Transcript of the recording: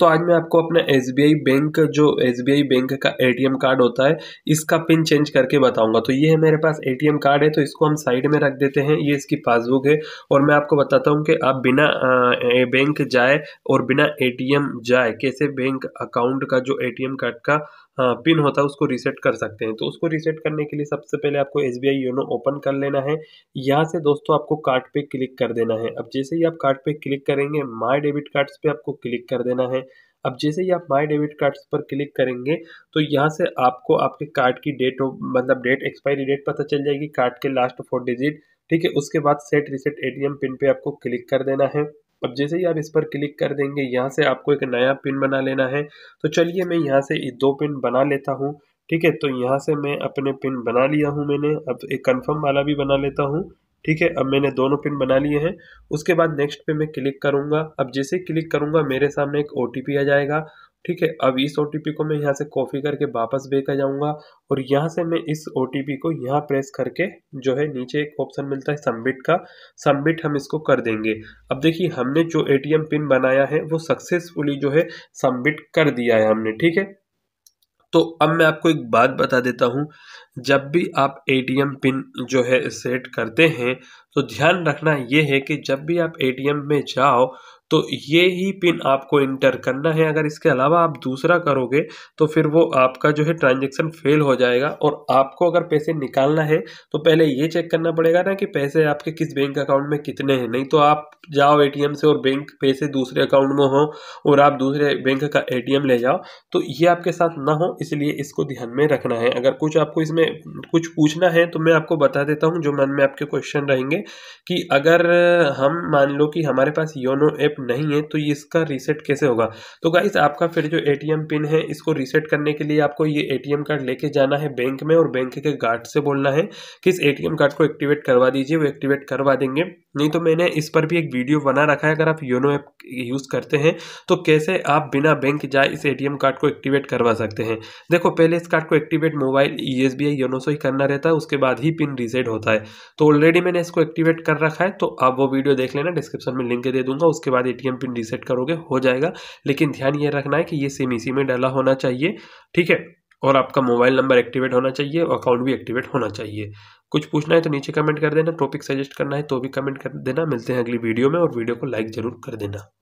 तो आज मैं आपको अपना एस बैंक जो एस बैंक का एटीएम कार्ड होता है इसका पिन चेंज करके बताऊंगा तो ये है मेरे पास एटीएम कार्ड है तो इसको हम साइड में रख देते हैं ये इसकी पासबुक है और मैं आपको बताता हूँ कि आप बिना बैंक जाए और बिना एटीएम जाए कैसे बैंक अकाउंट का जो एटीएम कार्ड का हाँ, पिन होता है उसको रीसेट कर सकते हैं तो उसको रीसेट करने के लिए सबसे पहले आपको S B I YONO open कर लेना है यहाँ से दोस्तों आपको कार्ड पे क्लिक कर देना है अब जैसे ही आप कार्ड पे क्लिक करेंगे माई डेबिट कार्ड्स पे आपको क्लिक कर देना है अब जैसे ही आप माई डेबिट कार्ड्स पर क्लिक करेंगे तो यहाँ से आपको आपके कार्ड की डेट मतलब डेट एक्सपायरी डेट पता चल जाएगी कार्ड के लास्ट फोर डिजिट ठीक है उसके बाद सेट रिसेट एटीएम पिन पे आपको क्लिक कर देना है अब जैसे ही आप इस पर क्लिक कर देंगे यहाँ से आपको एक नया पिन बना लेना है तो चलिए मैं यहाँ से दो पिन बना लेता हूँ ठीक है तो यहाँ से मैं अपने पिन बना लिया हूँ मैंने अब एक कन्फर्म वाला भी बना लेता हूँ ठीक है अब मैंने दोनों पिन बना लिए हैं उसके बाद नेक्स्ट पे मैं क्लिक करूँगा अब जैसे क्लिक करूँगा मेरे सामने एक ओ आ जाएगा ठीक है अब इस ओ को मैं यहाँ से कॉपी करके वापस बेकर जाऊँगा और यहाँ से मैं इस ओ को यहाँ प्रेस करके जो है नीचे एक ऑप्शन मिलता है सबमिट का सबमिट हम इसको कर देंगे अब देखिए हमने जो ए पिन बनाया है वो सक्सेसफुली जो है सबमिट कर दिया है हमने ठीक है तो अब मैं आपको एक बात बता देता हूँ जब भी आप ए पिन जो है सेट करते हैं तो ध्यान रखना ये है कि जब भी आप एटीएम में जाओ तो ये ही पिन आपको इंटर करना है अगर इसके अलावा आप दूसरा करोगे तो फिर वो आपका जो है ट्रांजेक्शन फेल हो जाएगा और आपको अगर पैसे निकालना है तो पहले ये चेक करना पड़ेगा ना कि पैसे आपके किस बैंक अकाउंट में कितने हैं नहीं तो आप जाओ एटीएम से और बैंक पैसे दूसरे अकाउंट में हो और आप दूसरे बैंक का ए ले जाओ तो ये आपके साथ ना हो इसलिए इसको ध्यान में रखना है अगर कुछ आपको इसमें कुछ पूछना है तो मैं आपको बता देता हूँ जो मन में आपके क्वेश्चन रहेंगे कि अगर हम मान लो कि हमारे पास योनो ऐप नहीं है तो इसका रीसेट कैसे होगा तो गाइस आपका फिर जो एटीएम पिन है इसको रीसेट करने के लिए आपको ये एटीएम कार्ड लेके जाना है बैंक में और बैंक के गार्ड से बोलना है कि इस ए कार्ड को एक्टिवेट करवा दीजिए वो एक्टिवेट करवा देंगे नहीं तो मैंने इस पर भी एक वीडियो बना रखा है अगर आप योनो ऐप यूज़ करते हैं तो कैसे आप बिना बैंक जाए इस एटीएम कार्ड को एक्टिवेट करवा सकते हैं देखो पहले इस कार्ड को एक्टिवेट मोबाइल ई एस योनो से ही करना रहता है उसके बाद ही पिन रीसेट होता है तो ऑलरेडी मैंने इसको एक, एक्टिवेट कर रखा है तो आप वो वीडियो देख लेना डिस्क्रिप्शन में लिंक दे दूंगा उसके बाद एटीएम पिन रीसेट करोगे हो जाएगा लेकिन ध्यान ये रखना है कि ये सिम इसी में डाला होना चाहिए ठीक है और आपका मोबाइल नंबर एक्टिवेट होना चाहिए और अकाउंट भी एक्टिवेट होना चाहिए कुछ पूछना है तो नीचे कमेंट कर देना टॉपिक सजेस्ट करना है तो भी कमेंट कर देना मिलते हैं अगली वीडियो में और वीडियो को लाइक ज़रूर कर देना